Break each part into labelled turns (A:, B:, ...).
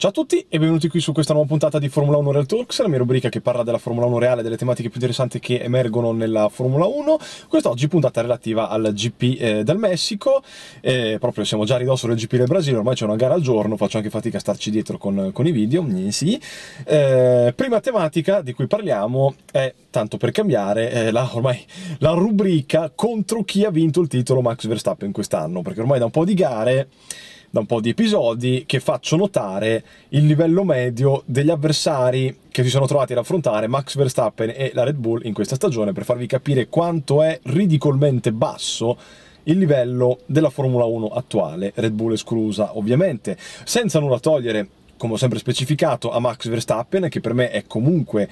A: Ciao a tutti e benvenuti qui su questa nuova puntata di Formula 1 Real Talks, la mia rubrica che parla della Formula 1 reale e delle tematiche più interessanti che emergono nella Formula 1. Quest'oggi puntata relativa al GP eh, del Messico, eh, proprio siamo già a ridosso del GP del Brasile, ormai c'è una gara al giorno, faccio anche fatica a starci dietro con, con i video, mm, sì. Eh, prima tematica di cui parliamo è, tanto per cambiare, eh, la, ormai la rubrica contro chi ha vinto il titolo Max Verstappen quest'anno, perché ormai da un po' di gare da un po' di episodi che faccio notare il livello medio degli avversari che si sono trovati ad affrontare Max Verstappen e la Red Bull in questa stagione per farvi capire quanto è ridicolmente basso il livello della Formula 1 attuale, Red Bull esclusa ovviamente, senza nulla togliere, come ho sempre specificato, a Max Verstappen, che per me è comunque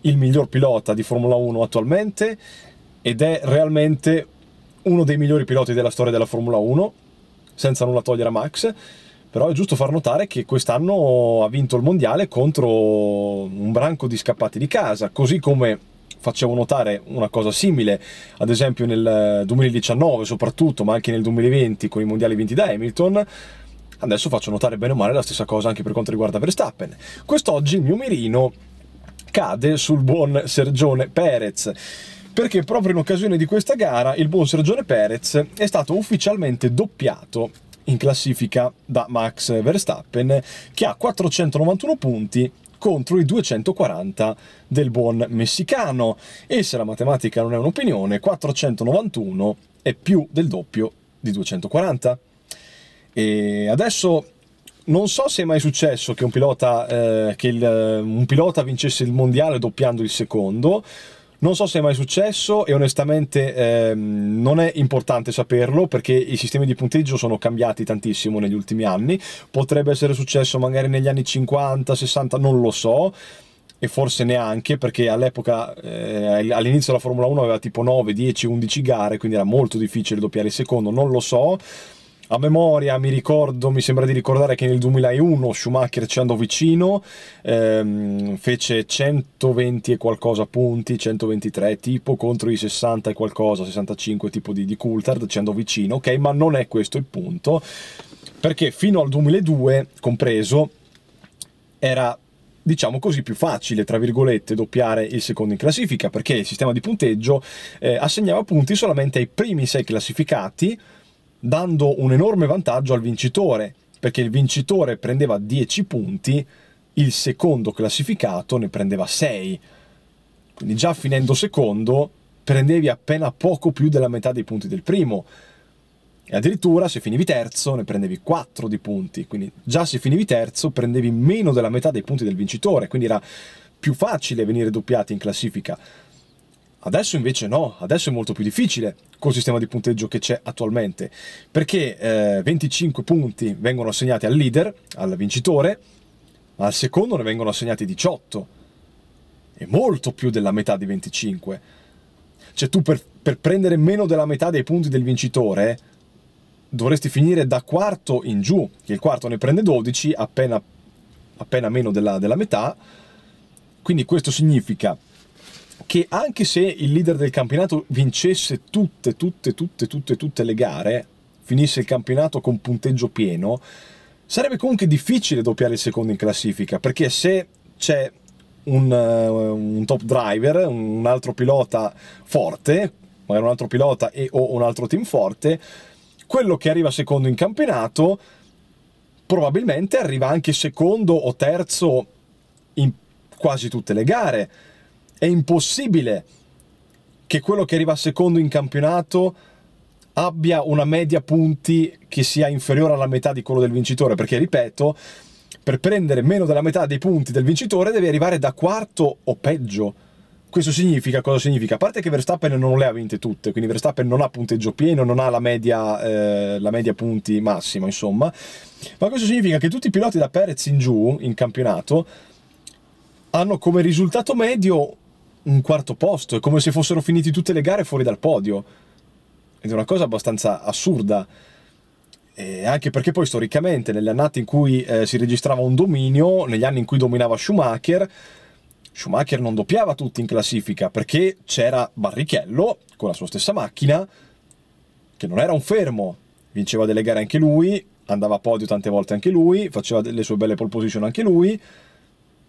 A: il miglior pilota di Formula 1 attualmente ed è realmente uno dei migliori piloti della storia della Formula 1 senza nulla togliere a Max, però è giusto far notare che quest'anno ha vinto il mondiale contro un branco di scappati di casa, così come facevo notare una cosa simile, ad esempio nel 2019 eh, soprattutto, ma anche nel 2020 con i mondiali vinti da Hamilton, adesso faccio notare bene o male la stessa cosa anche per quanto riguarda Verstappen. Quest'oggi il mio mirino cade sul buon Sergione Perez perché proprio in occasione di questa gara il buon Sergione Perez è stato ufficialmente doppiato in classifica da Max Verstappen che ha 491 punti contro i 240 del buon messicano e se la matematica non è un'opinione 491 è più del doppio di 240 e adesso non so se è mai successo che un pilota, eh, che il, un pilota vincesse il mondiale doppiando il secondo non so se è mai successo e onestamente ehm, non è importante saperlo perché i sistemi di punteggio sono cambiati tantissimo negli ultimi anni. Potrebbe essere successo magari negli anni 50, 60, non lo so e forse neanche perché all'epoca eh, all'inizio la Formula 1 aveva tipo 9, 10, 11 gare, quindi era molto difficile doppiare il secondo, non lo so a memoria mi ricordo, mi sembra di ricordare che nel 2001 Schumacher ci andò vicino, ehm, fece 120 e qualcosa punti, 123 tipo contro i 60 e qualcosa, 65 tipo di, di Coulthard, ci andò vicino, ok, ma non è questo il punto, perché fino al 2002 compreso era diciamo così più facile, tra virgolette, doppiare il secondo in classifica, perché il sistema di punteggio eh, assegnava punti solamente ai primi sei classificati, dando un enorme vantaggio al vincitore, perché il vincitore prendeva 10 punti, il secondo classificato ne prendeva 6. Quindi già finendo secondo prendevi appena poco più della metà dei punti del primo. E addirittura se finivi terzo ne prendevi 4 di punti, quindi già se finivi terzo prendevi meno della metà dei punti del vincitore, quindi era più facile venire doppiati in classifica. Adesso invece no, adesso è molto più difficile col sistema di punteggio che c'è attualmente, perché eh, 25 punti vengono assegnati al leader, al vincitore, ma al secondo ne vengono assegnati 18. e molto più della metà di 25. Cioè tu per, per prendere meno della metà dei punti del vincitore dovresti finire da quarto in giù, il quarto ne prende 12, appena, appena meno della, della metà. Quindi questo significa che anche se il leader del campionato vincesse tutte, tutte, tutte, tutte, tutte le gare, finisse il campionato con punteggio pieno, sarebbe comunque difficile doppiare il secondo in classifica, perché se c'è un, eh, un top driver, un altro pilota forte, magari un altro pilota e o un altro team forte, quello che arriva secondo in campionato probabilmente arriva anche secondo o terzo in quasi tutte le gare è impossibile che quello che arriva secondo in campionato abbia una media punti che sia inferiore alla metà di quello del vincitore, perché ripeto, per prendere meno della metà dei punti del vincitore devi arrivare da quarto o peggio. Questo significa cosa significa? A parte che Verstappen non le ha vinte tutte, quindi Verstappen non ha punteggio pieno, non ha la media, eh, la media punti massima, insomma. Ma questo significa che tutti i piloti da Perez in giù, in campionato, hanno come risultato medio un quarto posto, è come se fossero finiti tutte le gare fuori dal podio. Ed è una cosa abbastanza assurda. E anche perché poi storicamente, nelle annate in cui eh, si registrava un dominio, negli anni in cui dominava Schumacher, Schumacher non doppiava tutti in classifica perché c'era Barrichello con la sua stessa macchina, che non era un fermo, vinceva delle gare anche lui, andava a podio tante volte anche lui, faceva delle sue belle pole position anche lui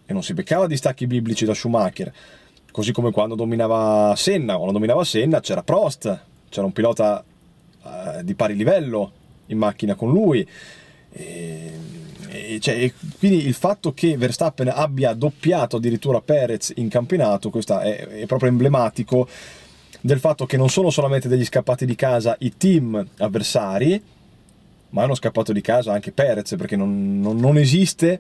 A: e non si beccava distacchi biblici da Schumacher. Così come quando dominava Senna, quando dominava Senna c'era Prost, c'era un pilota eh, di pari livello in macchina con lui. E, e cioè, e quindi il fatto che Verstappen abbia doppiato addirittura Perez in campionato, questo è, è proprio emblematico del fatto che non sono solamente degli scappati di casa i team avversari, ma è uno scappato di casa anche Perez, perché non, non, non esiste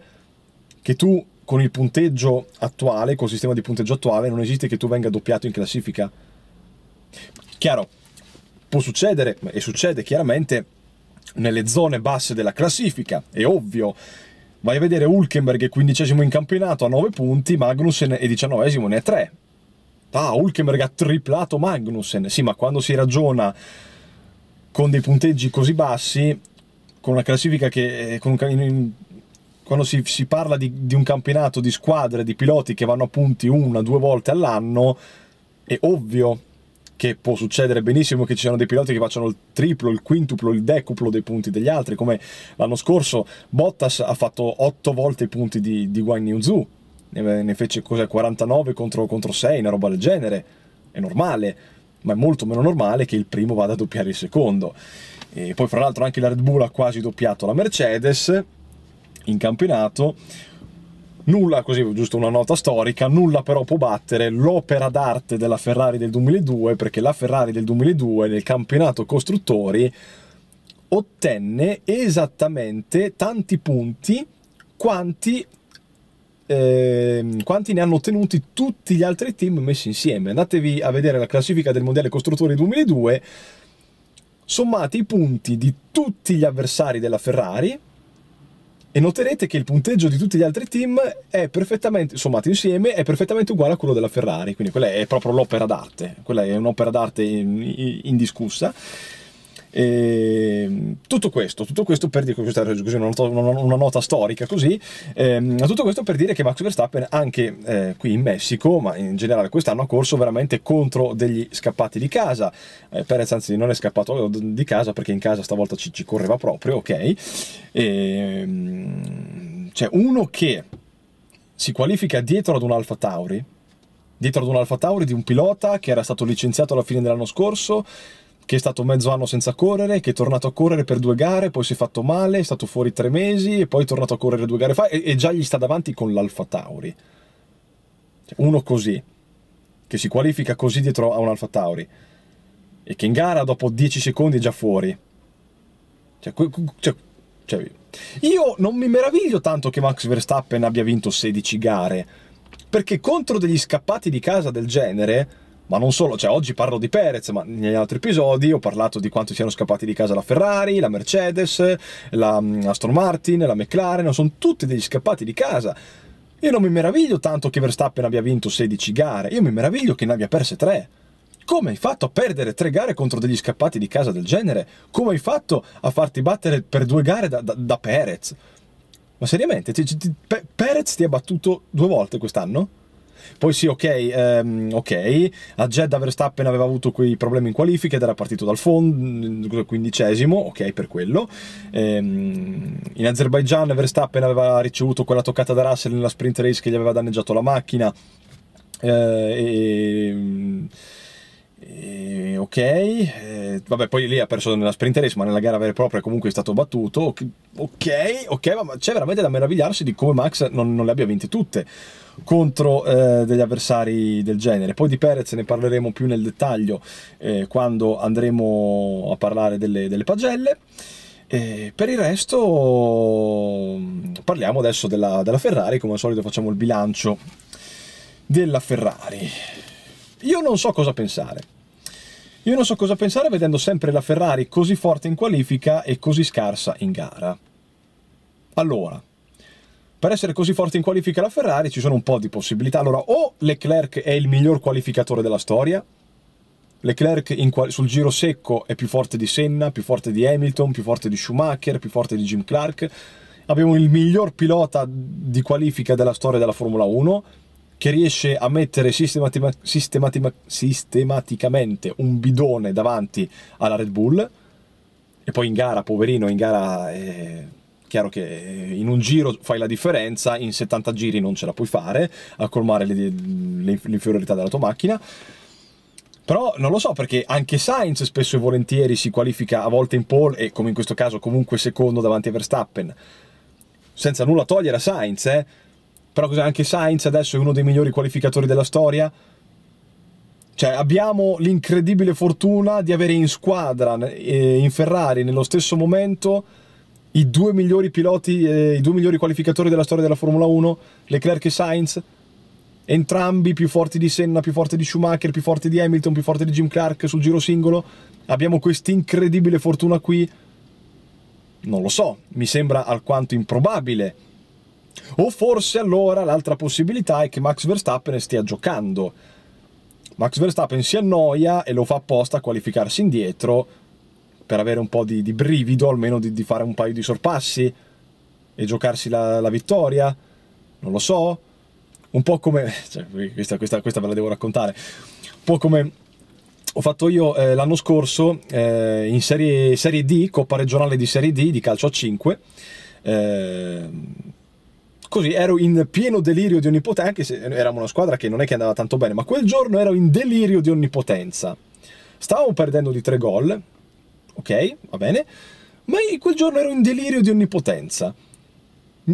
A: che tu con il punteggio attuale, col sistema di punteggio attuale, non esiste che tu venga doppiato in classifica. Chiaro, può succedere, e succede chiaramente, nelle zone basse della classifica, è ovvio. Vai a vedere Hulkenberg è quindicesimo in campionato a 9 punti, Magnussen è diciannovesimo, ne ha 3. Ah, Hulkenberg ha triplato Magnussen. Sì, ma quando si ragiona con dei punteggi così bassi, con una classifica che, eh, con un, quando si, si parla di, di, un campionato di squadre, di piloti che vanno a punti una, due volte all'anno, è ovvio che può succedere benissimo che ci siano dei piloti che facciano il triplo, il quintuplo, il decuplo dei punti degli altri, come l'anno scorso Bottas ha fatto otto volte i punti di, di Guan Zhu, ne, ne fece 49 contro, contro 6, una roba del genere, è normale, ma è molto meno normale che il primo vada a doppiare il secondo. E poi fra l'altro anche la Red Bull ha quasi doppiato la Mercedes, in campionato. Nulla, così giusto una nota storica, nulla però può battere l'opera d'arte della Ferrari del 2002 perché la Ferrari del 2002 nel campionato costruttori ottenne esattamente tanti punti quanti, eh, quanti, ne hanno ottenuti tutti gli altri team messi insieme. Andatevi a vedere la classifica del Mondiale Costruttori 2002, sommate i punti di tutti gli avversari della Ferrari e noterete che il punteggio di tutti gli altri team è perfettamente, sommato insieme, è perfettamente uguale a quello della Ferrari, quindi quella è proprio l'opera d'arte, quella è un'opera d'arte indiscussa. In e, ehm, tutto questo, tutto questo per dire, questa è una, una nota storica così, ehm, tutto questo per dire che Max Verstappen anche eh, qui in Messico, ma in generale quest'anno ha corso veramente contro degli scappati di casa, eh, Perez anzi non è scappato di casa perché in casa stavolta ci, ci correva proprio, ok? E, ehm, cioè uno che si qualifica dietro ad un Alfa Tauri, dietro ad un Alfa Tauri di un pilota che era stato licenziato alla fine dell'anno scorso, che è stato mezzo anno senza correre, che è tornato a correre per due gare, poi si è fatto male, è stato fuori tre mesi e poi è tornato a correre due gare fa e, e già gli sta davanti con l'Alfa Tauri. Cioè, uno così, che si qualifica così dietro a un Alfa Tauri e che in gara dopo 10 secondi è già fuori. Cioè, cioè, cioè, io non mi meraviglio tanto che Max Verstappen abbia vinto 16 gare, perché contro degli scappati di casa del genere ma non solo, cioè oggi parlo di Perez, ma negli altri episodi ho parlato di quanto siano scappati di casa la Ferrari, la Mercedes, la mm, Aston Martin, la McLaren, sono tutti degli scappati di casa. Io non mi meraviglio tanto che Verstappen abbia vinto 16 gare, io mi meraviglio che ne abbia perse 3. Come hai fatto a perdere 3 gare contro degli scappati di casa del genere? Come hai fatto a farti battere per 2 gare da, da, da Perez? Ma seriamente, ti, ti, Perez ti ha battuto due volte quest'anno? Poi sì, ok, ehm, ok, a Jeddah Verstappen aveva avuto quei problemi in qualifica ed era partito dal fondo, mm, quindicesimo, ok per quello. Ehm, in Azerbaijan Verstappen aveva ricevuto quella toccata da Russell nella sprint race che gli aveva danneggiato la macchina. Ehm, e mm, e, ok, e, vabbè, poi lì ha perso nella sprint race, ma nella gara vera e propria comunque è stato battuto. Ok, ok, ma c'è veramente da meravigliarsi di come Max non, non le abbia vinte tutte contro eh, degli avversari del genere. Poi di Perez ne parleremo più nel dettaglio eh, quando andremo a parlare delle, delle pagelle. E per il resto parliamo adesso della, della Ferrari, come al solito facciamo il bilancio della Ferrari. Io non so cosa pensare io non so cosa pensare vedendo sempre la Ferrari così forte in qualifica e così scarsa in gara. Allora, per essere così forte in qualifica la Ferrari ci sono un po' di possibilità. Allora, o Leclerc è il miglior qualificatore della storia, Leclerc sul giro secco è più forte di Senna, più forte di Hamilton, più forte di Schumacher, più forte di Jim Clark. Abbiamo il miglior pilota di qualifica della storia della Formula 1 che riesce a mettere sistematima, sistematima, sistematicamente un bidone davanti alla Red Bull e poi in gara, poverino, in gara è chiaro che eh, in un giro fai la differenza, in 70 giri non ce la puoi fare a colmare l'inferiorità della tua macchina. Però non lo so perché anche Sainz spesso e volentieri si qualifica a volte in pole e come in questo caso comunque secondo davanti a Verstappen. Senza nulla togliere a Sainz, eh però anche Sainz adesso è uno dei migliori qualificatori della storia. Cioè, abbiamo l'incredibile fortuna di avere in squadra, eh, in Ferrari, nello stesso momento, i due migliori piloti, eh, i due migliori qualificatori della storia della Formula 1, Leclerc e Sainz, entrambi più forti di Senna, più forti di Schumacher, più forti di Hamilton, più forti di Jim Clark sul giro singolo. Abbiamo questa incredibile fortuna qui. Non lo so, mi sembra alquanto improbabile o forse allora l'altra possibilità è che Max Verstappen stia giocando. Max Verstappen si annoia e lo fa apposta a qualificarsi indietro per avere un po' di, di brivido, almeno di, di, fare un paio di sorpassi e giocarsi la, la vittoria. Non lo so. Un po' come... Cioè, questa, questa, questa ve la devo raccontare. Un po' come ho fatto io eh, l'anno scorso eh, in serie, serie, D, Coppa regionale di Serie D di calcio a 5. Eh, Così ero in pieno delirio di onnipotenza, anche se eravamo una squadra che non è che andava tanto bene, ma quel giorno ero in delirio di onnipotenza. Stavamo perdendo di tre gol, ok, va bene, ma quel giorno ero in delirio di onnipotenza.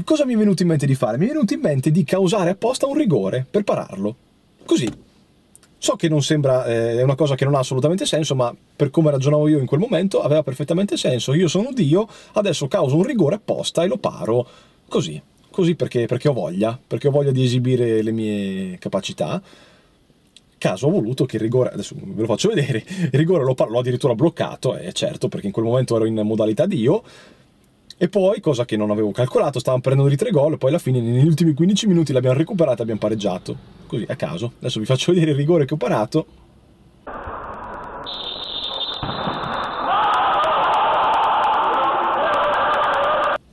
A: Cosa mi è venuto in mente di fare? Mi è venuto in mente di causare apposta un rigore per pararlo. Così. So che non sembra, eh, è una cosa che non ha assolutamente senso, ma per come ragionavo io in quel momento aveva perfettamente senso. Io sono Dio, adesso causo un rigore apposta e lo paro così così perché, perché ho voglia, perché ho voglia di esibire le mie capacità caso ho voluto che il rigore, adesso ve lo faccio vedere, il rigore l'ho, parlò addirittura bloccato, è eh, certo, perché in quel momento ero in modalità Dio, e poi, cosa che non avevo calcolato, stavamo prendendo di tre gol, poi alla fine negli ultimi 15 minuti l'abbiamo recuperata e abbiamo pareggiato, così a caso. Adesso vi faccio vedere il rigore che ho parato,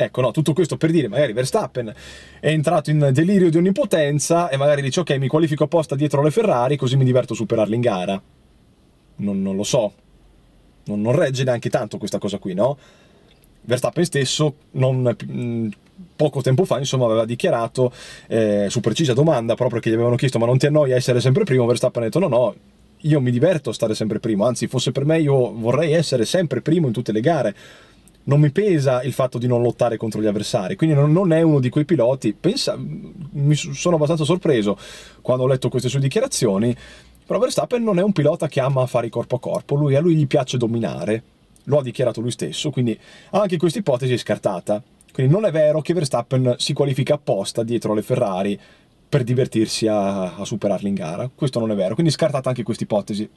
A: Ecco, no, tutto questo per dire, magari Verstappen è entrato in delirio di onnipotenza e magari dice ok, mi qualifico apposta dietro le Ferrari così mi diverto a superarle in gara. Non, non lo so. Non, non, regge neanche tanto questa cosa qui, no? Verstappen stesso, non, mh, mm, poco tempo fa, insomma, aveva dichiarato eh, su precisa domanda proprio che gli avevano chiesto ma non ti annoia essere sempre primo? Verstappen ha detto no, no, io mi diverto a stare sempre primo, anzi fosse per me io vorrei essere sempre primo in tutte le gare non mi pesa il fatto di non lottare contro gli avversari, quindi non, è uno di quei piloti. Pensa, mm, mi sono abbastanza sorpreso quando ho letto queste sue dichiarazioni, però Verstappen non è un pilota che ama fare i corpo a corpo, lui, a lui gli piace dominare, lo ha dichiarato lui stesso, quindi anche questa ipotesi è scartata. Quindi non è vero che Verstappen si qualifica apposta dietro alle Ferrari per divertirsi a, a superarli in gara, questo non è vero, quindi scartata anche questa ipotesi.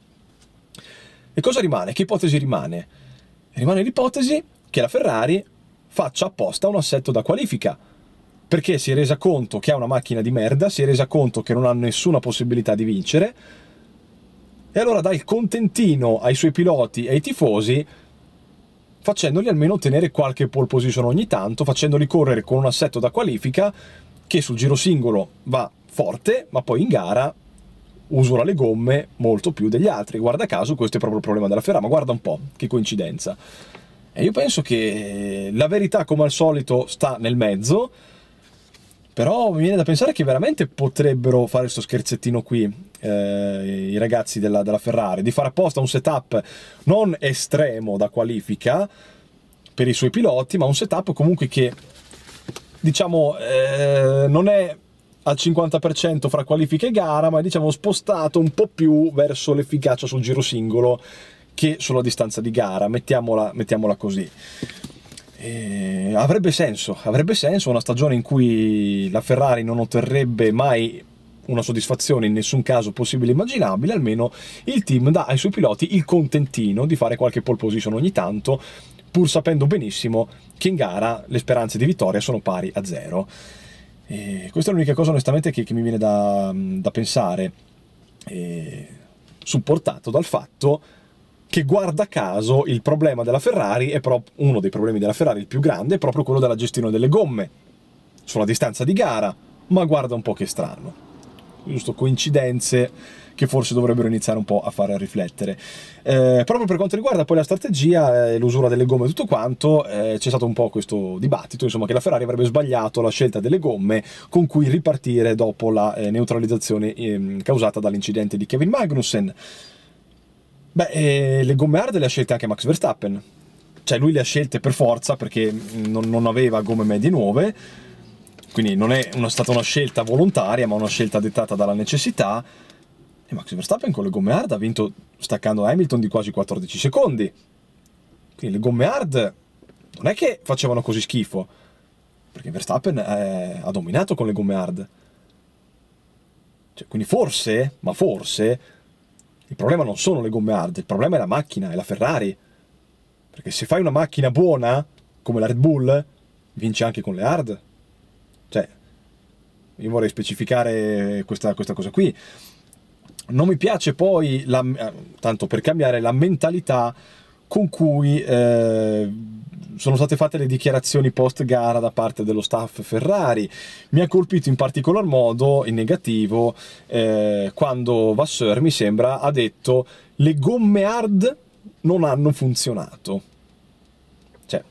A: E cosa rimane? Che ipotesi rimane? Rimane l'ipotesi che la Ferrari faccia apposta un assetto da qualifica perché si è resa conto che ha una macchina di merda, si è resa conto che non ha nessuna possibilità di vincere e allora dà il contentino ai suoi piloti e ai tifosi facendoli almeno ottenere qualche pole position ogni tanto, facendoli correre con un assetto da qualifica che sul giro singolo va forte, ma poi in gara usura le gomme molto più degli altri. Guarda caso questo è proprio il problema della Ferrari, ma guarda un po' che coincidenza. E io penso che la verità, come al solito, sta nel mezzo, però mi viene da pensare che veramente potrebbero fare questo scherzettino qui eh, i ragazzi della, della, Ferrari, di fare apposta un setup non estremo da qualifica per i suoi piloti, ma un setup comunque che, diciamo, eh, non è al 50% fra qualifica e gara, ma è diciamo spostato un po' più verso l'efficacia sul giro singolo che sulla distanza di gara, mettiamola, mettiamola così. E avrebbe senso, avrebbe senso una stagione in cui la Ferrari non otterrebbe mai una soddisfazione in nessun caso possibile e immaginabile, almeno il team dà ai suoi piloti il contentino di fare qualche pole position ogni tanto, pur sapendo benissimo che in gara le speranze di vittoria sono pari a zero. E questa è l'unica cosa onestamente che, che mi viene da, da pensare, e supportato dal fatto che guarda caso il problema della Ferrari è proprio uno dei problemi della Ferrari il più grande è proprio quello della gestione delle gomme sulla distanza di gara, ma guarda un po' che strano. Giusto coincidenze che forse dovrebbero iniziare un po' a fare a riflettere. Eh, proprio per quanto riguarda poi la strategia, eh, l'usura delle gomme e tutto quanto, eh, c'è stato un po' questo dibattito, insomma, che la Ferrari avrebbe sbagliato la scelta delle gomme con cui ripartire dopo la eh, neutralizzazione ehm, causata dall'incidente di Kevin Magnussen. Beh, eh, le gomme hard le ha scelte anche Max Verstappen. Cioè, lui le ha scelte per forza perché non, non aveva gomme medie nuove. Quindi non è una, stata una scelta volontaria, ma una scelta dettata dalla necessità. E Max Verstappen con le gomme hard ha vinto staccando Hamilton di quasi 14 secondi. Quindi le gomme hard non è che facevano così schifo, perché Verstappen eh, ha dominato con le gomme hard. Cioè, quindi forse, ma forse, il problema non sono le gomme hard, il problema è la macchina, è la Ferrari. Perché se fai una macchina buona, come la Red Bull, vince anche con le hard. Cioè, io vorrei specificare questa, questa cosa qui. Non mi piace poi, la, eh, tanto per cambiare, la mentalità con cui eh, sono state fatte le dichiarazioni post gara da parte dello staff Ferrari. Mi ha colpito in particolar modo in negativo eh, quando Vasseur, mi sembra, ha detto le gomme hard non hanno funzionato. Cioè,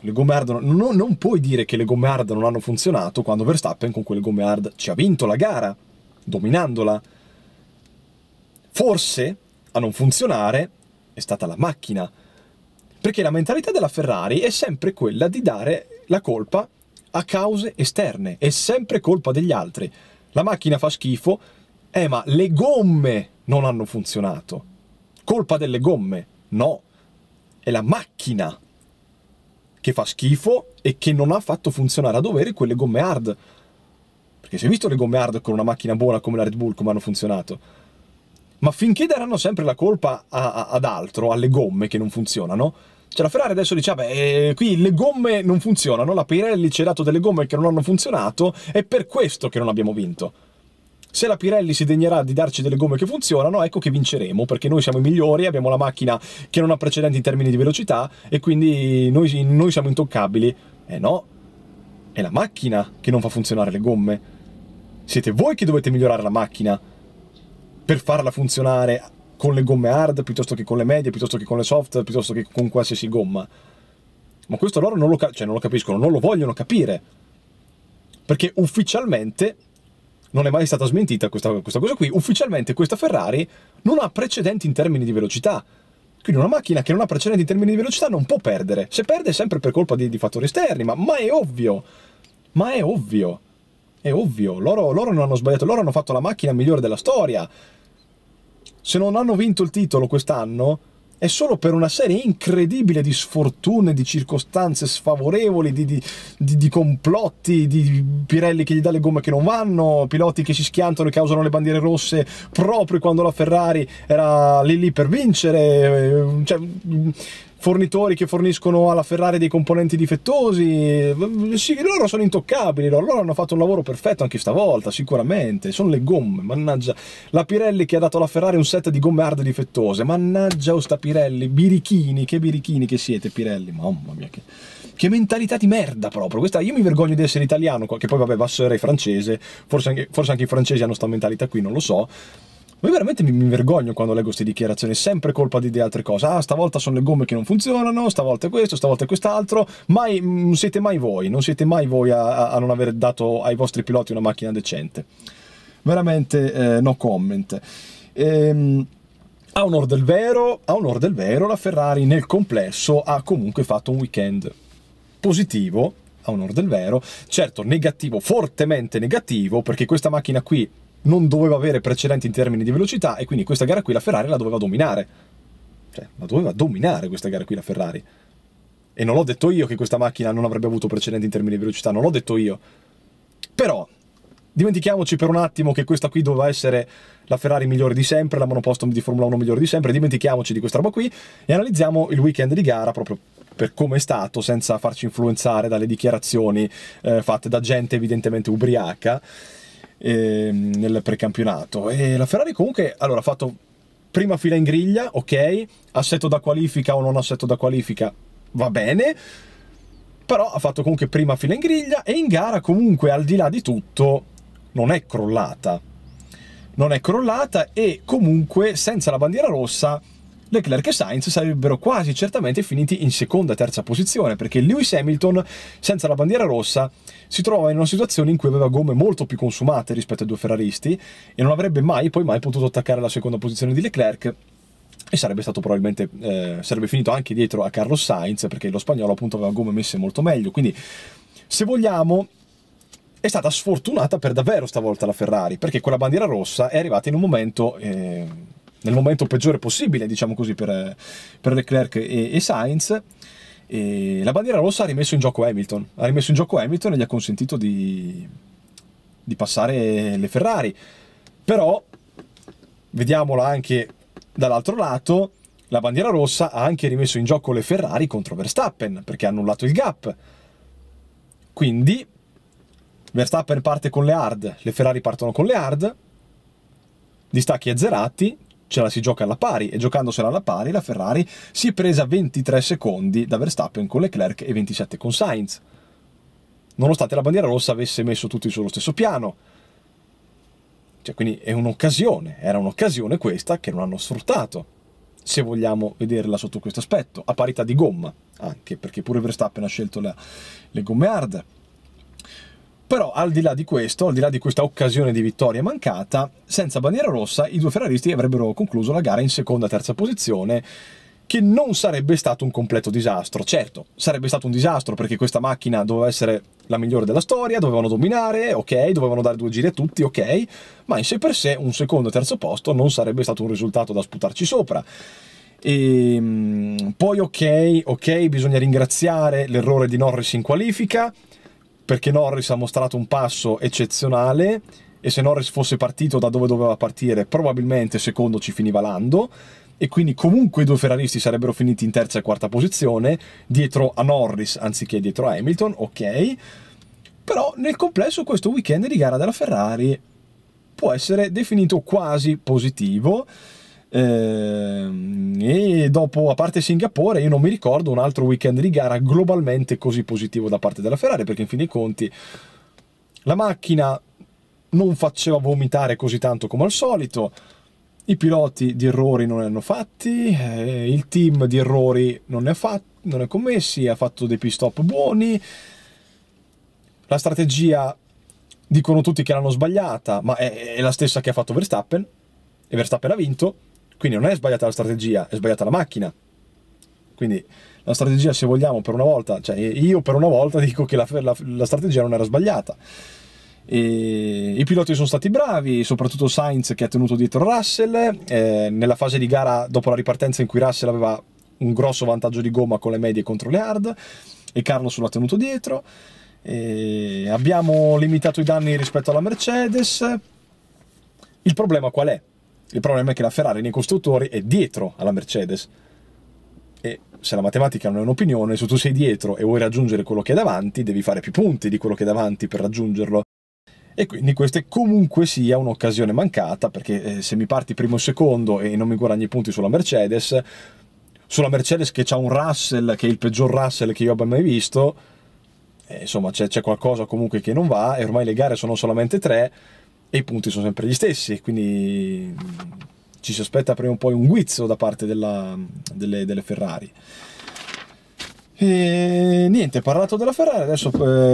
A: le gomme hard non, non puoi dire che le gomme hard non hanno funzionato quando Verstappen con quelle gomme hard ci ha vinto la gara, dominandola. Forse a non funzionare è stata la macchina. Perché la mentalità della Ferrari è sempre quella di dare la colpa a cause esterne, è sempre colpa degli altri. La macchina fa schifo, eh ma le gomme non hanno funzionato. Colpa delle gomme? No, è la macchina che fa schifo e che non ha fatto funzionare a dovere quelle gomme hard. Perché si è visto le gomme hard con una macchina buona come la Red Bull come hanno funzionato? ma finché daranno sempre la colpa a, a, ad altro, alle gomme che non funzionano, cioè la Ferrari adesso dice, ah, beh, eh, qui le gomme non funzionano, la Pirelli ci ha dato delle gomme che non hanno funzionato, è per questo che non abbiamo vinto. Se la Pirelli si degnerà di darci delle gomme che funzionano, ecco che vinceremo, perché noi siamo i migliori, abbiamo la macchina che non ha precedenti in termini di velocità e quindi noi, noi siamo intoccabili. Eh no, è la macchina che non fa funzionare le gomme. Siete voi che dovete migliorare la macchina per farla funzionare con le gomme hard piuttosto che con le medie, piuttosto che con le soft, piuttosto che con qualsiasi gomma. Ma questo loro non lo, cioè non lo capiscono, non lo vogliono capire. Perché ufficialmente non è mai stata smentita questa, questa cosa qui. Ufficialmente questa Ferrari non ha precedenti in termini di velocità. Quindi una macchina che non ha precedenti in termini di velocità non può perdere. Se perde è sempre per colpa di, di fattori esterni, ma, ma, è ovvio. Ma è ovvio. È ovvio. Loro, loro non hanno sbagliato, loro hanno fatto la macchina migliore della storia se non hanno vinto il titolo quest'anno, è solo per una serie incredibile di sfortune, di circostanze sfavorevoli, di, di, di, di, complotti, di Pirelli che gli dà le gomme che non vanno, piloti che si schiantano e causano le bandiere rosse proprio quando la Ferrari era lì lì per vincere. Eh, cioè, fornitori che forniscono alla Ferrari dei componenti difettosi. Eh, sì, loro sono intoccabili, loro, loro hanno fatto un lavoro perfetto anche stavolta, sicuramente. Sono le gomme, mannaggia. La Pirelli che ha dato alla Ferrari un set di gomme hard difettose, mannaggia o sta Pirelli, birichini, che birichini che siete Pirelli, mamma mia che che mentalità di merda proprio. Questa, io mi vergogno di essere italiano, che poi vabbè, Vasseur è francese, forse anche, forse anche i francesi hanno questa mentalità qui, non lo so. Ma io veramente mi, mi vergogno quando leggo queste dichiarazioni, è sempre colpa di, di altre cose. Ah, stavolta sono le gomme che non funzionano, stavolta è questo, stavolta è quest'altro. Mai, non siete mai voi, non siete mai voi a, a non aver dato ai vostri piloti una macchina decente. Veramente eh, no comment. Ehm, a onore del vero, a onor del vero, la Ferrari nel complesso ha comunque fatto un weekend positivo, a onore del vero, certo negativo, fortemente negativo, perché questa macchina qui non doveva avere precedenti in termini di velocità e quindi questa gara qui la Ferrari la doveva dominare. Cioè, la doveva dominare questa gara qui la Ferrari. E non l'ho detto io che questa macchina non avrebbe avuto precedenti in termini di velocità, non l'ho detto io. Però, dimentichiamoci per un attimo che questa qui doveva essere la Ferrari migliore di sempre, la monoposto di Formula 1 migliore di sempre, dimentichiamoci di questa roba qui e analizziamo il weekend di gara proprio per come è stato, senza farci influenzare dalle dichiarazioni eh, fatte da gente evidentemente ubriaca eh, nel precampionato. E la Ferrari comunque allora, ha fatto prima fila in griglia, ok, assetto da qualifica o non assetto da qualifica, va bene, però ha fatto comunque prima fila in griglia e in gara comunque al di là di tutto non è crollata. Non è crollata e comunque senza la bandiera rossa Leclerc e Sainz sarebbero quasi certamente finiti in seconda e terza posizione perché Lewis Hamilton senza la bandiera rossa si trova in una situazione in cui aveva gomme molto più consumate rispetto ai due ferraristi e non avrebbe mai poi mai potuto attaccare la seconda posizione di Leclerc e sarebbe stato probabilmente eh, sarebbe finito anche dietro a Carlos Sainz perché lo spagnolo appunto aveva gomme messe molto meglio quindi se vogliamo è stata sfortunata per davvero stavolta la Ferrari perché quella bandiera rossa è arrivata in un momento eh, nel momento peggiore possibile, diciamo così, per, per Leclerc e, e Sainz. E la bandiera rossa ha rimesso in gioco Hamilton, ha rimesso in gioco Hamilton e gli ha consentito di, di passare le Ferrari. Però, vediamola anche dall'altro lato, la bandiera rossa ha anche rimesso in gioco le Ferrari contro Verstappen, perché ha annullato il gap. Quindi, Verstappen parte con le hard, le Ferrari partono con le hard, distacchi azzerati, ce la si gioca alla pari e giocandosela alla pari la Ferrari si è presa 23 secondi da Verstappen con Leclerc e 27 con Sainz. Nonostante la bandiera rossa avesse messo tutti sullo stesso piano. Cioè, quindi è un'occasione, era un'occasione questa che non hanno sfruttato, se vogliamo vederla sotto questo aspetto, a parità di gomma, anche perché pure Verstappen ha scelto la, le gomme hard. Però al di là di questo, al di là di questa occasione di vittoria mancata, senza bandiera rossa i due ferraristi avrebbero concluso la gara in seconda e terza posizione che non sarebbe stato un completo disastro. Certo, sarebbe stato un disastro perché questa macchina doveva essere la migliore della storia, dovevano dominare, ok, dovevano dare due giri a tutti, ok, ma in sé per sé un secondo e terzo posto non sarebbe stato un risultato da sputarci sopra. E, ehm, poi ok, ok, bisogna ringraziare l'errore di Norris in qualifica, perché Norris ha mostrato un passo eccezionale e se Norris fosse partito da dove doveva partire probabilmente secondo ci finiva Lando e quindi comunque i due ferraristi sarebbero finiti in terza e quarta posizione dietro a Norris anziché dietro a Hamilton, ok però nel complesso questo weekend di gara della Ferrari può essere definito quasi positivo Ehm, e dopo, a parte Singapore, io non mi ricordo un altro weekend di gara globalmente così positivo da parte della Ferrari, perché in fin dei conti la macchina non faceva vomitare così tanto come al solito, i piloti di errori non ne hanno fatti, eh, il team di errori non ne ha, fat- non ne ha commessi, ha fatto dei pit stop buoni, la strategia dicono tutti che l'hanno sbagliata, ma è, è la stessa che ha fatto Verstappen, e Verstappen ha vinto, quindi non è sbagliata la strategia, è sbagliata la macchina. Quindi la strategia, se vogliamo, per una volta, cioè io per una volta dico che la, la, la strategia non era sbagliata. E I piloti sono stati bravi, soprattutto Sainz che ha tenuto dietro Russell. Eh, nella fase di gara dopo la ripartenza in cui Russell aveva un grosso vantaggio di gomma con le medie contro le hard e Carlos l'ha tenuto dietro. Eh, abbiamo limitato i danni rispetto alla Mercedes. Il problema qual è? Il problema è che la Ferrari nei costruttori è dietro alla Mercedes. E se la matematica non è un'opinione, se tu sei dietro e vuoi raggiungere quello che è davanti, devi fare più punti di quello che è davanti per raggiungerlo. E quindi questa è comunque sia un'occasione mancata, perché eh, se mi parti primo o secondo e non mi guadagni punti sulla Mercedes, sulla Mercedes che ha un Russell, che è il peggior Russell che io abbia mai visto, eh, insomma c'è qualcosa comunque che non va e ormai le gare sono solamente tre, e i punti sono sempre gli stessi, quindi ci si aspetta prima o poi un guizzo da parte della, delle, delle, Ferrari. E niente, parlato della Ferrari, adesso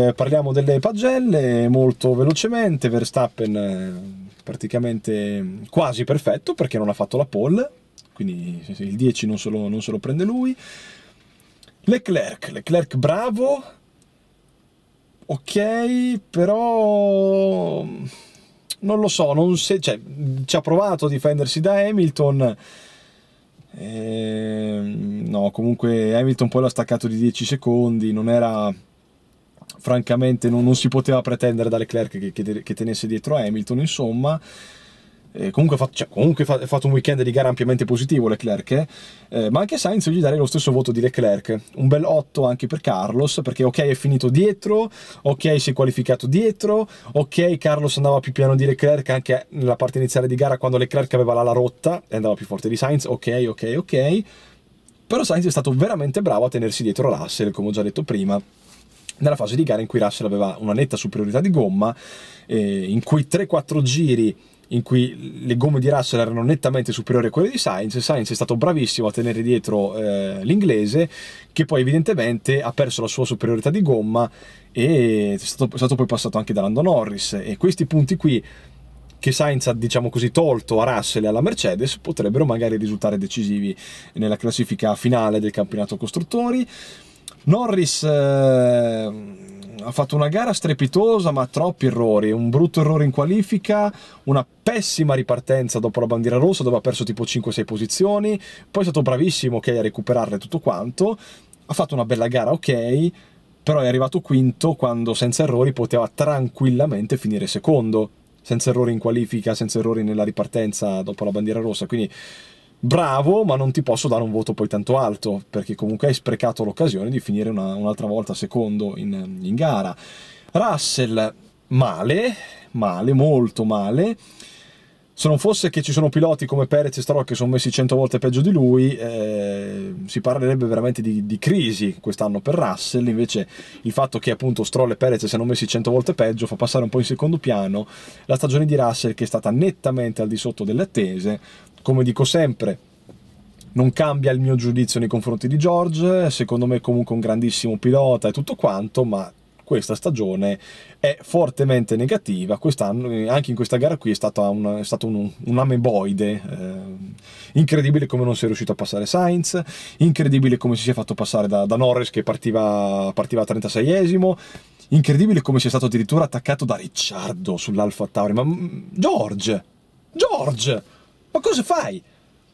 A: eh, parliamo delle pagelle molto velocemente. Verstappen eh, praticamente quasi perfetto perché non ha fatto la pole, quindi il 10 non se lo, non se lo prende lui. Leclerc, Leclerc bravo, ok, però non lo so, non se, cioè, ci ha provato a difendersi da Hamilton. Eh, no, comunque Hamilton poi l'ha staccato di 10 secondi, non era francamente non, non si poteva pretendere da Leclerc che, che, che tenesse dietro Hamilton, insomma eh, comunque, fa, cioè, comunque fa, è fatto un weekend di gara ampiamente positivo Leclerc, eh, eh ma anche Sainz io gli darei lo stesso voto di Leclerc, un bel 8 anche per Carlos, perché ok è finito dietro, ok si è qualificato dietro, ok Carlos andava più piano di Leclerc anche nella parte iniziale di gara quando Leclerc aveva l'ala rotta e andava più forte di Sainz, ok ok ok, però Sainz è stato veramente bravo a tenersi dietro Russell, come ho già detto prima, nella fase di gara in cui Russell aveva una netta superiorità di gomma, eh, in cui 3-4 giri in cui le gomme di Russell erano nettamente superiori a quelle di Sainz. Sainz è stato bravissimo a tenere dietro eh, l'inglese, che poi evidentemente ha perso la sua superiorità di gomma e è stato, è stato poi passato anche da Lando Norris. E questi punti qui che Sainz ha diciamo così tolto a Russell e alla Mercedes potrebbero magari risultare decisivi nella classifica finale del campionato costruttori. Norris eh, ha fatto una gara strepitosa ma troppi errori, un brutto errore in qualifica, una pessima ripartenza dopo la bandiera rossa dove ha perso tipo 5-6 posizioni, poi è stato bravissimo ok a recuperarle tutto quanto, ha fatto una bella gara ok, però è arrivato quinto quando senza errori poteva tranquillamente finire secondo, senza errori in qualifica, senza errori nella ripartenza dopo la bandiera rossa, quindi bravo, ma non ti posso dare un voto poi tanto alto, perché comunque hai sprecato l'occasione di finire un'altra volta secondo in, in, gara. Russell, male, male, molto male. Se non fosse che ci sono piloti come Perez e Stroll che sono messi 100 volte peggio di lui, eh, si parlerebbe veramente di, di crisi quest'anno per Russell. Invece il fatto che appunto Stroll e Perez siano messi 100 volte peggio fa passare un po' in secondo piano la stagione di Russell che è stata nettamente al di sotto delle attese come dico sempre, non cambia il mio giudizio nei confronti di George, secondo me comunque un grandissimo pilota e tutto quanto, ma questa stagione è fortemente negativa, quest'anno, eh, anche in questa gara qui è, stata un, è stato un, un ameboide, eh, incredibile come non si è riuscito a passare Sainz, incredibile come si sia fatto passare da, da Norris che partiva, partiva a 36esimo, incredibile come sia stato addirittura attaccato da Ricciardo sull'Alfa Tauri, ma mm, George, George! Ma cosa fai?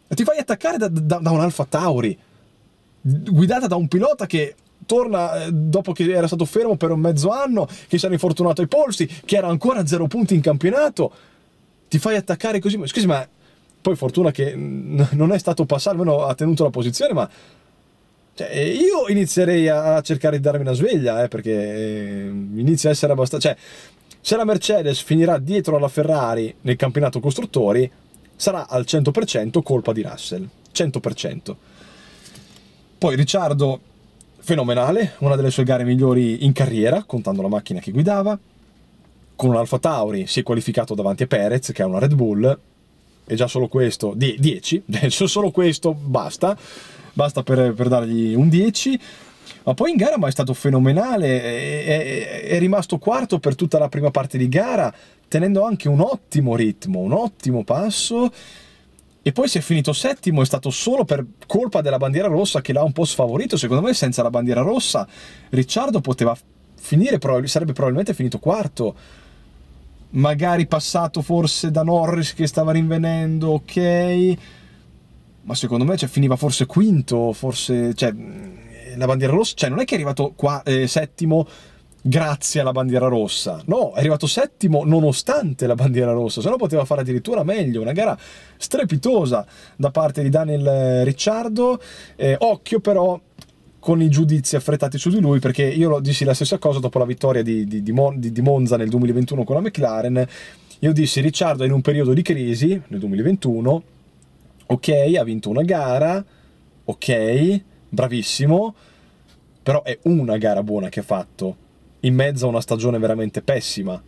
A: Ti fai attaccare da, da, da un Alfa Tauri, guidata da un pilota che torna eh, dopo che era stato fermo per un mezzo anno, che si era infortunato ai polsi, che era ancora a zero punti in campionato. Ti fai attaccare così. Scusi, ma poi fortuna che non è stato passato, almeno ha tenuto la posizione, ma cioè, io inizierei a cercare di darmi una sveglia, eh, perché eh, inizia a essere abbastanza... Cioè, se la Mercedes finirà dietro alla Ferrari nel campionato costruttori, sarà al 100% colpa di Russell, 100%. Poi Ricciardo, fenomenale, una delle sue gare migliori in carriera, contando la macchina che guidava, con un Alfa Tauri si è qualificato davanti a Perez, che è una Red Bull, e già solo questo, 10, solo questo basta, basta per, per dargli un 10, ma poi in gara ma è stato fenomenale, è, è, è, rimasto quarto per tutta la prima parte di gara, tenendo anche un ottimo ritmo, un ottimo passo. E poi si è finito settimo, è stato solo per colpa della bandiera rossa che l'ha un po' sfavorito. Secondo me, senza la bandiera rossa, Ricciardo poteva finire, sarebbe probabilmente finito quarto. Magari passato forse da Norris che stava rinvenendo, ok. Ma secondo me cioè, finiva forse quinto, forse. Cioè, la bandiera rossa, cioè non è che è arrivato qua, eh, settimo grazie alla bandiera rossa. No, è arrivato settimo nonostante la bandiera rossa, se no poteva fare addirittura meglio, una gara strepitosa da parte di Daniel eh, Ricciardo. Eh, occhio però con i giudizi affrettati su di lui perché io dissi la stessa cosa dopo la vittoria di, di, di, Mon di Monza nel 2021 con la McLaren. Io dissi Ricciardo è in un periodo di crisi nel 2021, ok, ha vinto una gara, ok, bravissimo, però è una gara buona che ha fatto in mezzo a una stagione veramente pessima.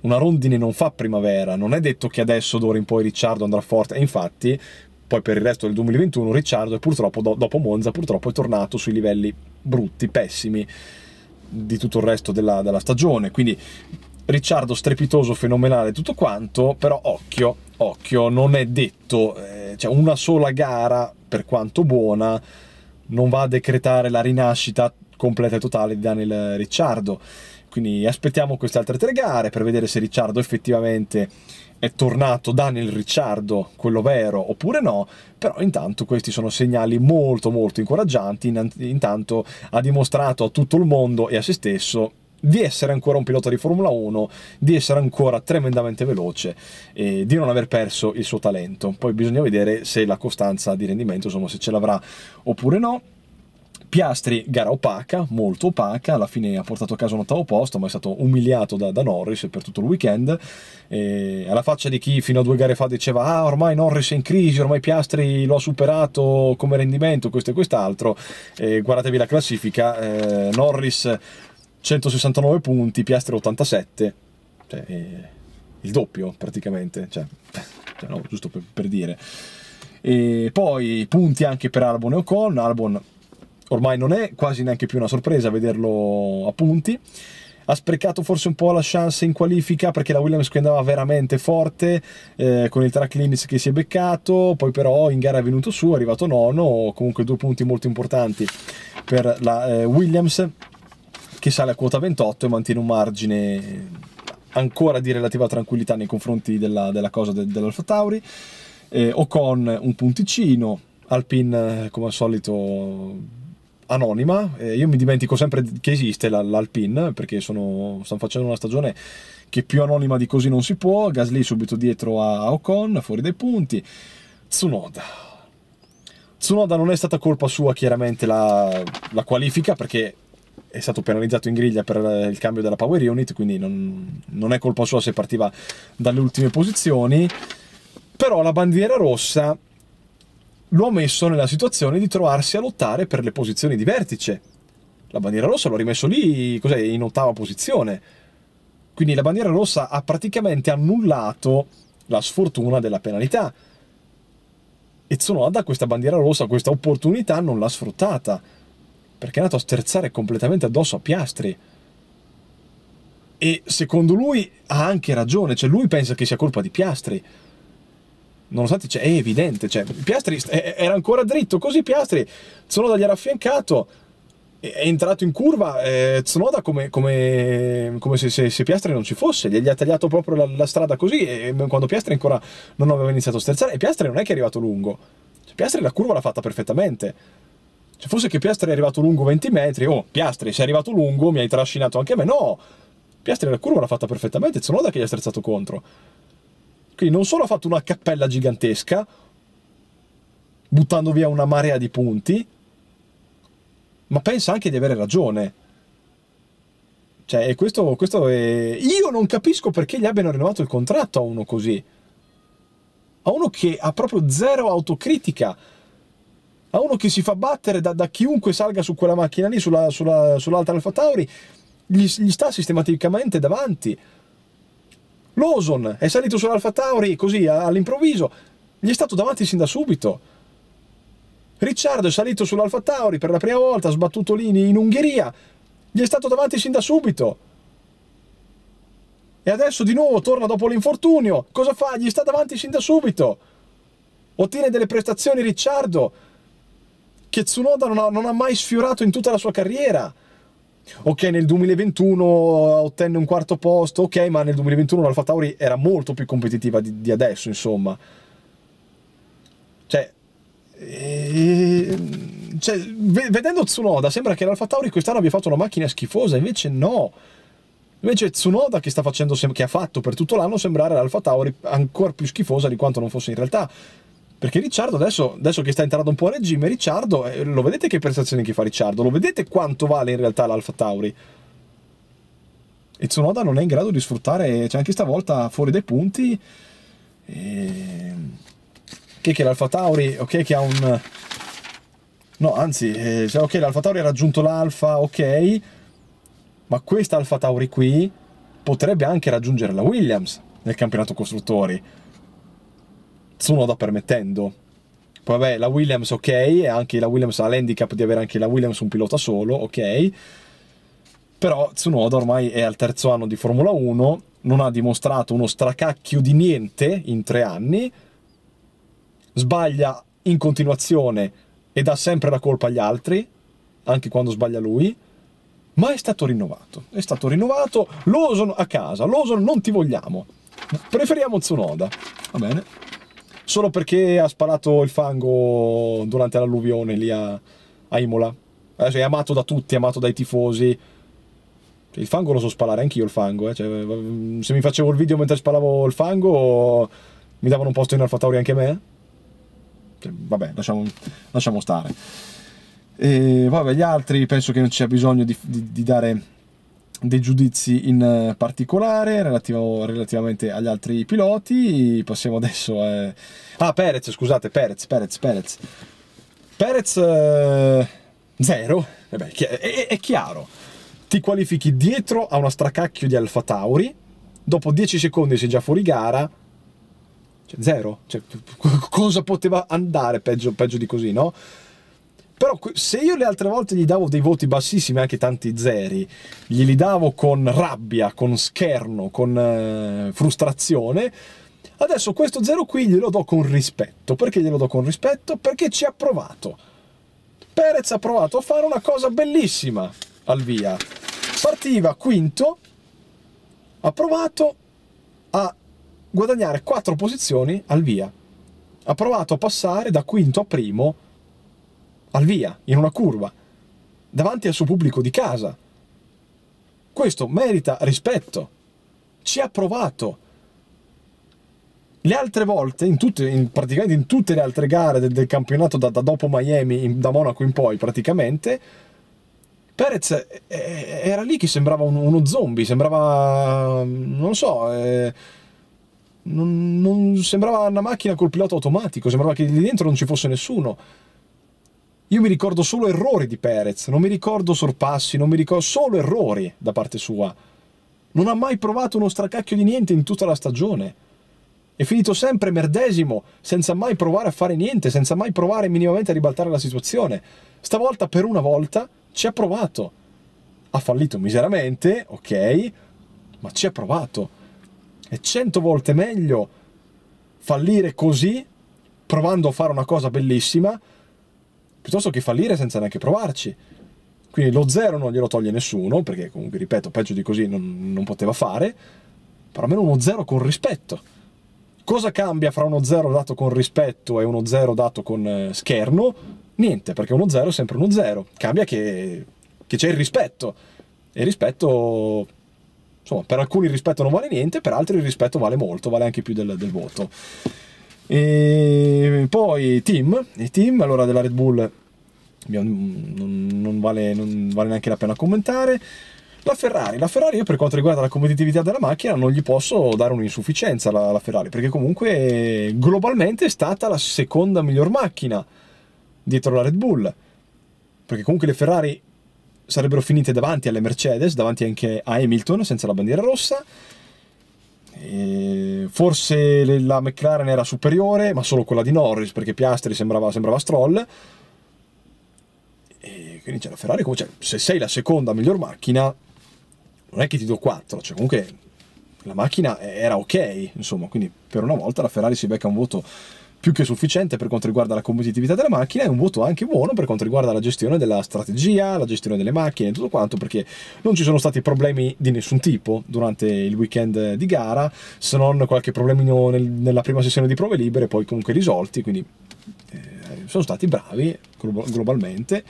A: Una rondine non fa primavera, non è detto che adesso d'ora in poi Ricciardo andrà forte, e infatti poi per il resto del 2021 Ricciardo è purtroppo, dopo Monza, purtroppo è tornato sui livelli brutti, pessimi di tutto il resto della, della stagione, quindi Ricciardo strepitoso, fenomenale, tutto quanto, però occhio, occhio, non è detto, eh, cioè una sola gara, per quanto buona, non va a decretare la rinascita completa e totale di Daniel Ricciardo. Quindi aspettiamo queste altre tre gare per vedere se Ricciardo effettivamente è tornato Daniel Ricciardo, quello vero, oppure no, però intanto questi sono segnali molto molto incoraggianti, intanto ha dimostrato a tutto il mondo e a se stesso di essere ancora un pilota di Formula 1, di essere ancora tremendamente veloce e di non aver perso il suo talento. Poi bisogna vedere se la costanza di rendimento, insomma, se ce l'avrà oppure no. Piastri, gara opaca, molto opaca, alla fine ha portato a casa un ottavo posto, ma è stato umiliato da, da Norris per tutto il weekend. E alla faccia di chi fino a due gare fa diceva: Ah, ormai Norris è in crisi, ormai Piastri lo ha superato come rendimento, questo e quest'altro. E guardatevi la classifica, eh, Norris 169 punti, Piastri 87, cioè, eh, il doppio praticamente, cioè, cioè no, giusto per, per dire. E poi punti anche per Albon e Ocon, Albon ormai non è quasi neanche più una sorpresa vederlo a punti ha sprecato forse un po' la chance in qualifica perché la Williams che andava veramente forte eh, con il track limits che si è beccato poi però in gara è venuto su è arrivato nono comunque due punti molto importanti per la eh, Williams che sale a quota 28 e mantiene un margine ancora di relativa tranquillità nei confronti della, della cosa de, dell'Alfa Tauri eh, Ocon un punticino Alpine eh, come al solito anonima. Eh, io mi dimentico sempre che esiste l'Alpin perché sono, stanno facendo una stagione che più anonima di così non si può. Gasly subito dietro a Ocon, fuori dai punti. Tsunoda. Tsunoda non è stata colpa sua chiaramente la, la qualifica perché è stato penalizzato in griglia per il cambio della power unit, quindi non, non è colpa sua se partiva dalle ultime posizioni. Però la bandiera rossa lo ha messo nella situazione di trovarsi a lottare per le posizioni di vertice. La bandiera rossa l'ho rimesso lì, in ottava posizione. Quindi la bandiera rossa ha praticamente annullato la sfortuna della penalità. E Tsunoda questa bandiera rossa, questa opportunità non l'ha sfruttata, perché è andato a sterzare completamente addosso a Piastri. E secondo lui ha anche ragione, cioè lui pensa che sia colpa di Piastri nonostante cioè, è evidente, cioè, Piastri era ancora dritto, così Piastri, Tsunoda gli era affiancato, è entrato in curva eh, Tsunoda come, come, come se, se, se, Piastri non ci fosse, gli, gli ha tagliato proprio la, la strada così e, quando Piastri ancora non aveva iniziato a sterzare e Piastri non è che è arrivato lungo, cioè, Piastri la curva l'ha fatta perfettamente. Cioè, fosse che Piastri è arrivato lungo 20 metri, oh Piastri sei arrivato lungo, mi hai trascinato anche a me, no! Piastri la curva l'ha fatta perfettamente, Tsunoda che gli ha sterzato contro. Quindi non solo ha fatto una cappella gigantesca, buttando via una marea di punti, ma pensa anche di avere ragione. Cioè, questo, questo è... Io non capisco perché gli abbiano rinnovato il contratto a uno così. A uno che ha proprio zero autocritica. A uno che si fa battere da, da chiunque salga su quella macchina lì, sulla, sulla, sull'altra Alfa Tauri, gli, gli sta sistematicamente davanti. Lawson è salito sull'Alfa Tauri così all'improvviso, gli è stato davanti sin da subito. Ricciardo è salito sull'Alfa Tauri per la prima volta, ha sbattuto Lini in Ungheria, gli è stato davanti sin da subito. E adesso di nuovo torna dopo l'infortunio, cosa fa? Gli sta davanti sin da subito. Ottiene delle prestazioni Ricciardo che Tsunoda non ha, non ha mai sfiorato in tutta la sua carriera ok nel 2021 eh, ottenne un quarto posto, ok ma nel 2021 l'Alfa Tauri era molto più competitiva di, di adesso insomma. Cioè, e... Ehm, cioè, vedendo Tsunoda sembra che l'Alfa Tauri quest'anno abbia fatto una macchina schifosa, invece no. Invece Tsunoda che, sta facendo, che ha fatto per tutto l'anno sembrare l'Alfa Tauri ancora più schifosa di quanto non fosse in realtà perché Ricciardo adesso, adesso che sta entrando un po' a regime, Ricciardo, eh, lo vedete che prestazioni che fa Ricciardo? Lo vedete quanto vale in realtà l'Alfa Tauri? E Tsunoda non è in grado di sfruttare, cioè anche stavolta fuori dai punti. E... Ehm, che, che l'Alfa Tauri, ok, che ha un... No, anzi, eh, cioè, ok, l'Alfa Tauri ha raggiunto l'Alfa, ok, ma questa Alfa Tauri qui potrebbe anche raggiungere la Williams nel campionato costruttori Tsunoda permettendo. Poi vabbè, la Williams ok, e anche la Williams ha l'handicap di avere anche la Williams un pilota solo, ok. Però Tsunoda ormai è al terzo anno di Formula 1, non ha dimostrato uno stracacchio di niente in tre anni, sbaglia in continuazione e dà sempre la colpa agli altri, anche quando sbaglia lui, ma è stato rinnovato. È stato rinnovato, Lawson a casa, Lawson non ti vogliamo, preferiamo Tsunoda, va bene? solo perché ha sparato il fango durante l'alluvione lì a, a Imola. Adesso eh, cioè, è amato da tutti, è amato dai tifosi. Cioè, il fango lo so spalare anch'io il fango, eh. cioè, mm, se mi facevo il video mentre spalavo il fango mi davano un posto in Alfa Tauri anche a me. Cioè, vabbè, lasciamo, lasciamo stare. E vabbè, gli altri penso che non c'è bisogno di, di, di dare dei giudizi in eh, particolare relativo, relativamente agli altri piloti. Passiamo adesso a... Eh, ah, Perez, scusate, Perez, Perez, Perez. Perez eh, zero, eh beh, è, è chiaro. Ti qualifichi dietro a una stracacchio di Alfa Tauri, dopo 10 secondi sei già fuori gara, cioè, zero. Cioè, cosa poteva andare peggio, peggio di così, no? Però se io le altre volte gli davo dei voti bassissimi, anche tanti zeri, glieli davo con rabbia, con scherno, con eh, frustrazione, adesso questo zero qui glielo do con rispetto. Perché glielo do con rispetto? Perché ci ha provato. Perez ha provato a fare una cosa bellissima al via. Partiva quinto, ha provato a guadagnare quattro posizioni al via. Ha provato a passare da quinto a primo al via, in una curva, davanti al suo pubblico di casa. Questo merita rispetto. Ci ha provato. Le altre volte, in tutte, in, praticamente in tutte le altre gare del, del campionato da, da, dopo Miami, in, da Monaco in poi praticamente, Perez eh, eh, era lì che sembrava uno zombie, sembrava, non so, eh, non, non sembrava una macchina col pilota automatico, sembrava che lì dentro non ci fosse nessuno. Io mi ricordo solo errori di Perez, non mi ricordo sorpassi, non mi ricordo solo errori da parte sua. Non ha mai provato uno stracacchio di niente in tutta la stagione. È finito sempre merdesimo, senza mai provare a fare niente, senza mai provare minimamente a ribaltare la situazione. Stavolta, per una volta, ci ha provato. Ha fallito miseramente, ok, ma ci ha provato. È cento volte meglio fallire così, provando a fare una cosa bellissima, piuttosto che fallire senza neanche provarci. Quindi lo zero non glielo toglie nessuno, perché comunque, ripeto, peggio di così non, non poteva fare, però almeno uno zero con rispetto. Cosa cambia fra uno zero dato con rispetto e uno zero dato con eh, scherno? Niente, perché uno zero è sempre uno zero. Cambia che, che c'è il rispetto. E il rispetto insomma, per alcuni il rispetto non vale niente, per altri il rispetto vale molto, vale anche più del, del voto. E poi team, i team allora della Red Bull non, non, vale, non vale neanche la pena commentare. La Ferrari, la Ferrari io per quanto riguarda la competitività della macchina non gli posso dare un'insufficienza alla, alla Ferrari perché comunque globalmente è stata la seconda miglior macchina dietro la Red Bull perché comunque le Ferrari sarebbero finite davanti alle Mercedes, davanti anche a Hamilton senza la bandiera rossa eh, forse la McLaren era superiore, ma solo quella di Norris, perché Piastri sembrava, sembrava Stroll. E quindi c'è la Ferrari, comunque, cioè, se sei la seconda miglior macchina, non è che ti do 4, cioè comunque la macchina era ok, insomma, quindi per una volta la Ferrari si becca un voto più che sufficiente per quanto riguarda la competitività della macchina e un voto anche buono per quanto riguarda la gestione della strategia, la gestione delle macchine e tutto quanto perché non ci sono stati problemi di nessun tipo durante il weekend di gara se non qualche problemino nel, nella prima sessione di prove libere poi comunque risolti quindi eh, sono stati bravi globalmente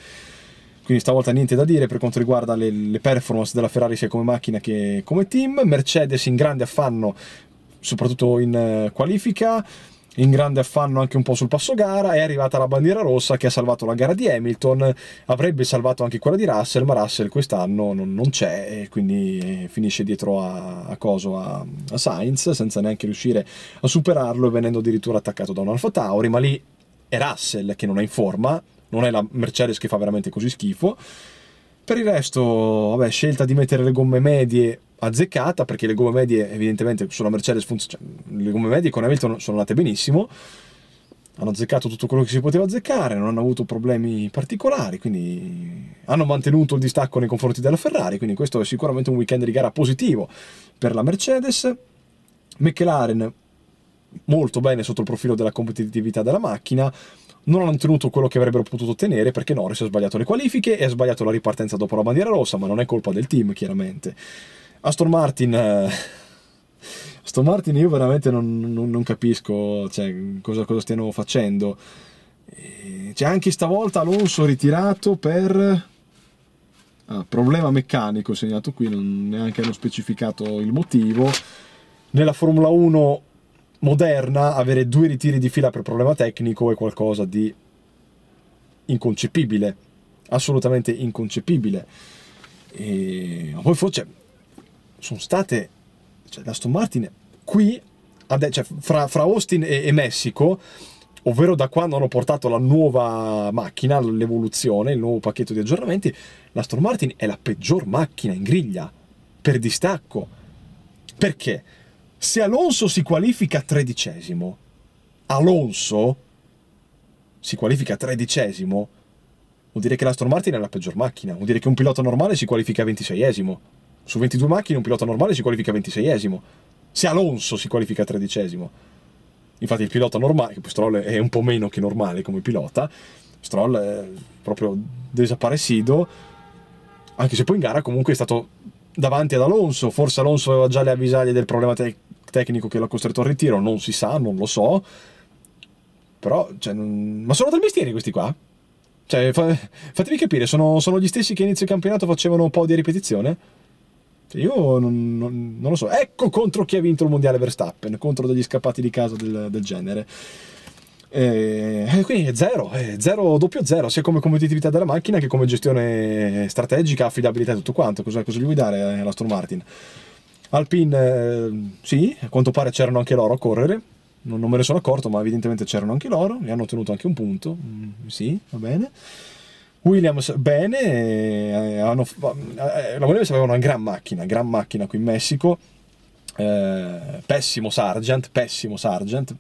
A: quindi stavolta niente da dire per quanto riguarda le, le performance della Ferrari sia come macchina che come team Mercedes in grande affanno soprattutto in eh, qualifica in grande affanno anche un po' sul passo gara, è arrivata la bandiera rossa che ha salvato la gara di Hamilton, avrebbe salvato anche quella di Russell, ma Russell quest'anno non, non c'è e quindi finisce dietro a, a Coso, a, a Sainz, senza neanche riuscire a superarlo venendo addirittura attaccato da un Alfa Tauri, ma lì è Russell che non è in forma, non è la Mercedes che fa veramente così schifo per il resto, vabbè, scelta di mettere le gomme medie azzeccata, perché le gomme medie evidentemente sulla Mercedes funzionano, cioè, le gomme medie con Hamilton sono andate benissimo, hanno azzeccato tutto quello che si poteva azzeccare, non hanno avuto problemi particolari, quindi hanno mantenuto il distacco nei confronti della Ferrari, quindi questo è sicuramente un weekend di gara positivo per la Mercedes. McLaren molto bene sotto il profilo della competitività della macchina, non hanno ottenuto quello che avrebbero potuto ottenere perché Norris ha sbagliato le qualifiche e ha sbagliato la ripartenza dopo la bandiera rossa, ma non è colpa del team chiaramente. Aston Martin... Eh... Aston Martin io veramente non, non, non capisco cioè, cosa, cosa, stiano facendo. Eh, c'è anche stavolta Alonso ritirato per ah, problema meccanico segnato qui, non neanche hanno specificato il motivo. Nella Formula 1 moderna avere due ritiri di fila per problema tecnico è qualcosa di inconcepibile, assolutamente inconcepibile. E... Ma poi forse cioè, sono state, cioè l'Aston Martin qui, cioè, fra, fra, Austin e, e Messico, ovvero da quando hanno portato la nuova macchina, l'evoluzione, il nuovo pacchetto di aggiornamenti, l'Aston Martin è la peggior macchina in griglia per distacco. Perché? Se Alonso si qualifica tredicesimo, Alonso si qualifica tredicesimo, vuol dire che l'Aston Martin è la peggior macchina, vuol dire che un pilota normale si qualifica ventiseiesimo. Su 22 macchine un pilota normale si qualifica ventiseiesimo. Se Alonso si qualifica tredicesimo. Infatti il pilota normale, eh, che poi Stroll è un po' meno che normale come pilota, Stroll è proprio desaparecido, anche se poi in gara comunque è stato davanti ad Alonso, forse Alonso aveva già le avvisaglie del problema tec tecnico che l'ha costretto al ritiro, non si sa, non lo so. Però, cioè, non... ma sono del mestiere questi qua? Cioè, fa... fatemi capire, sono, sono, gli stessi che inizio campionato facevano un po' di ripetizione? Cioè, io non, non, non, lo so. Ecco contro chi ha vinto il mondiale Verstappen, contro degli scappati di casa del, del genere. E eh, eh, quindi è zero, è eh, zero, doppio zero, sia come competitività della macchina che come gestione strategica, affidabilità e tutto quanto. Cosa, cosa gli vuoi dare all'Aston Martin? Alpine, eh, sì, a quanto pare c'erano anche loro a correre, non, non me ne sono accorto, ma evidentemente c'erano anche loro, e hanno ottenuto anche un punto, mm, sì, va bene. Williams bene, eh, hanno, eh, la Williams aveva una gran macchina, gran macchina qui in Messico, eh, pessimo Sargent, pessimo Sargent,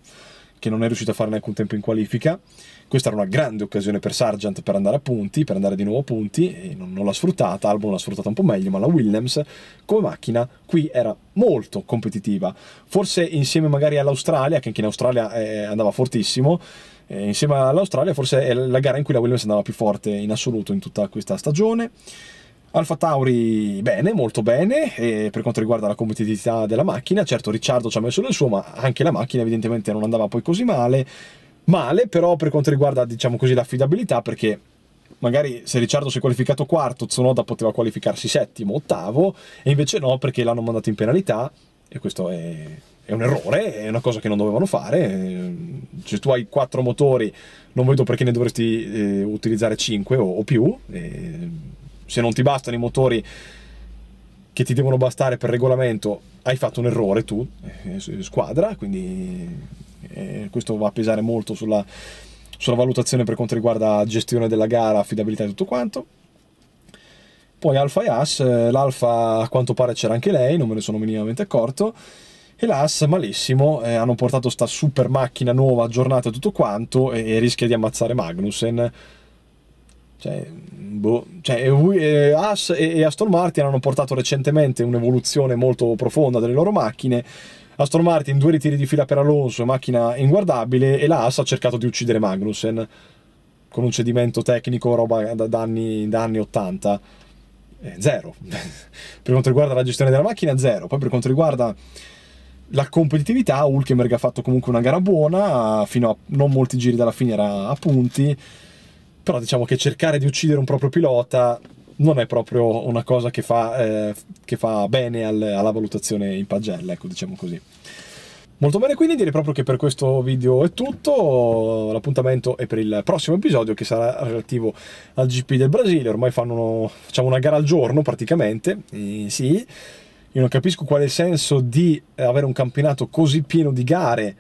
A: che non è riuscito a fare neanche un tempo in qualifica, questa era una grande occasione per Sargent per andare a punti, per andare di nuovo a punti, e non, non l'ha sfruttata, Albon l'ha sfruttata un po' meglio, ma la Williams come macchina qui era molto competitiva. Forse insieme magari all'Australia, che anche in Australia eh, andava fortissimo, eh, insieme all'Australia forse è la gara in cui la Williams andava più forte in assoluto in tutta questa stagione. Alfa Tauri bene, molto bene, e per quanto riguarda la competitività della macchina, certo Ricciardo ci ha messo nel suo, ma anche la macchina evidentemente non andava poi così male male però per quanto riguarda diciamo così l'affidabilità perché magari se Ricciardo si è qualificato quarto Tsunoda poteva qualificarsi settimo, ottavo e invece no perché l'hanno mandato in penalità e questo è, è, un errore, è una cosa che non dovevano fare se tu hai quattro motori non vedo perché ne dovresti eh, utilizzare cinque o, o più e, se non ti bastano i motori che ti devono bastare per regolamento hai fatto un errore tu, eh, squadra, quindi eh, questo va a pesare molto sulla, sulla valutazione per quanto riguarda gestione della gara, affidabilità e tutto quanto. Poi Alfa e As, eh, l'Alfa a quanto pare c'era anche lei, non me ne sono minimamente accorto, e l'As malissimo, eh, hanno portato sta super macchina nuova, aggiornata e tutto quanto, e, e, rischia di ammazzare Magnussen. Cioè, boh, cioè e, As e, e Aston Martin hanno portato recentemente un'evoluzione molto profonda delle loro macchine, Aston Martin due ritiri di fila per Alonso, macchina inguardabile, e la Haas ha cercato di uccidere Magnussen con un cedimento tecnico, roba da, da, anni, da anni 80. Eh, zero. per quanto riguarda la gestione della macchina, zero. Poi per quanto riguarda la competitività, Hulkenberg ha fatto comunque una gara buona, fino a non molti giri dalla fine era a punti, però diciamo che cercare di uccidere un proprio pilota non è proprio una cosa che fa, eh, che fa bene al, alla valutazione in pagella, ecco diciamo così. Molto bene, quindi direi proprio che per questo video è tutto, l'appuntamento è per il prossimo episodio che sarà relativo al GP del Brasile, ormai fanno, facciamo una gara al giorno praticamente, e sì, io non capisco quale senso di avere un campionato così pieno di gare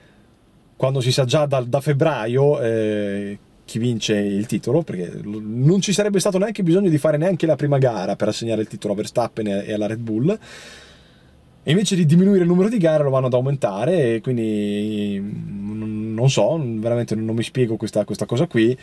A: quando si sa già da, da febbraio eh, chi vince il titolo, perché non ci sarebbe stato neanche bisogno di fare neanche la prima gara per assegnare il titolo a Verstappen e alla Red Bull. E invece di diminuire il numero di gare lo vanno ad aumentare e quindi mm, non so, veramente non mi spiego questa, questa cosa qui.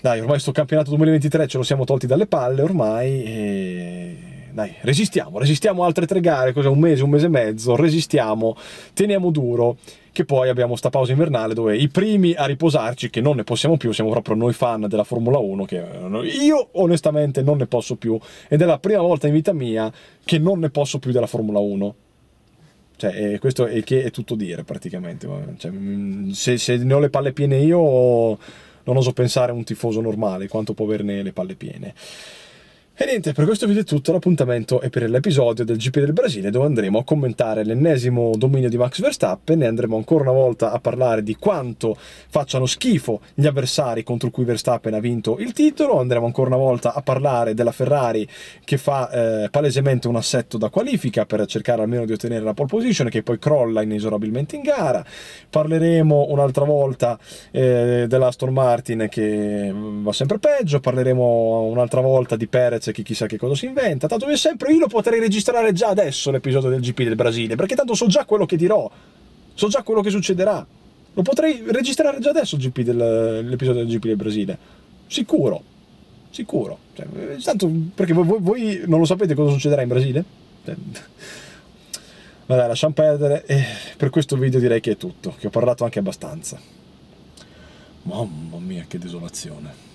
A: Dai, ormai sto campionato 2023 ce lo siamo tolti dalle palle ormai e dai, resistiamo, resistiamo altre tre gare, cos'è un mese, un mese e mezzo, resistiamo, teniamo duro, che poi abbiamo sta pausa invernale dove i primi a riposarci, che non ne possiamo più, siamo proprio noi fan della Formula 1, che eh, io onestamente non ne posso più, ed è la prima volta in vita mia che non ne posso più della Formula 1. Cioè, eh, questo è che è tutto dire praticamente. Cioè, mm, se, se ne ho le palle piene io, non oso pensare a un tifoso normale quanto può averne le palle piene. E niente, per questo video è tutto, l'appuntamento è per l'episodio del GP del Brasile dove andremo a commentare l'ennesimo dominio di Max Verstappen e andremo ancora una volta a parlare di quanto facciano schifo gli avversari contro cui Verstappen ha vinto il titolo, andremo ancora una volta a parlare della Ferrari che fa eh, palesemente un assetto da qualifica per cercare almeno di ottenere la pole position che poi crolla inesorabilmente in gara, parleremo un'altra volta eh, dell'Aston Martin che va sempre peggio, parleremo un'altra volta di Perez schifezze che chissà che cosa si inventa. Tanto per sempre io lo potrei registrare già adesso l'episodio del GP del Brasile, perché tanto so già quello che dirò, so già quello che succederà. Lo potrei registrare già adesso l'episodio del GP del Brasile. Sicuro, sicuro. Cioè, eh, tanto perché voi, voi, non lo sapete cosa succederà in Brasile? Cioè, vabbè, lasciamo perdere. E eh, per questo video direi che è tutto, che ho parlato anche abbastanza. Mamma mia, che desolazione.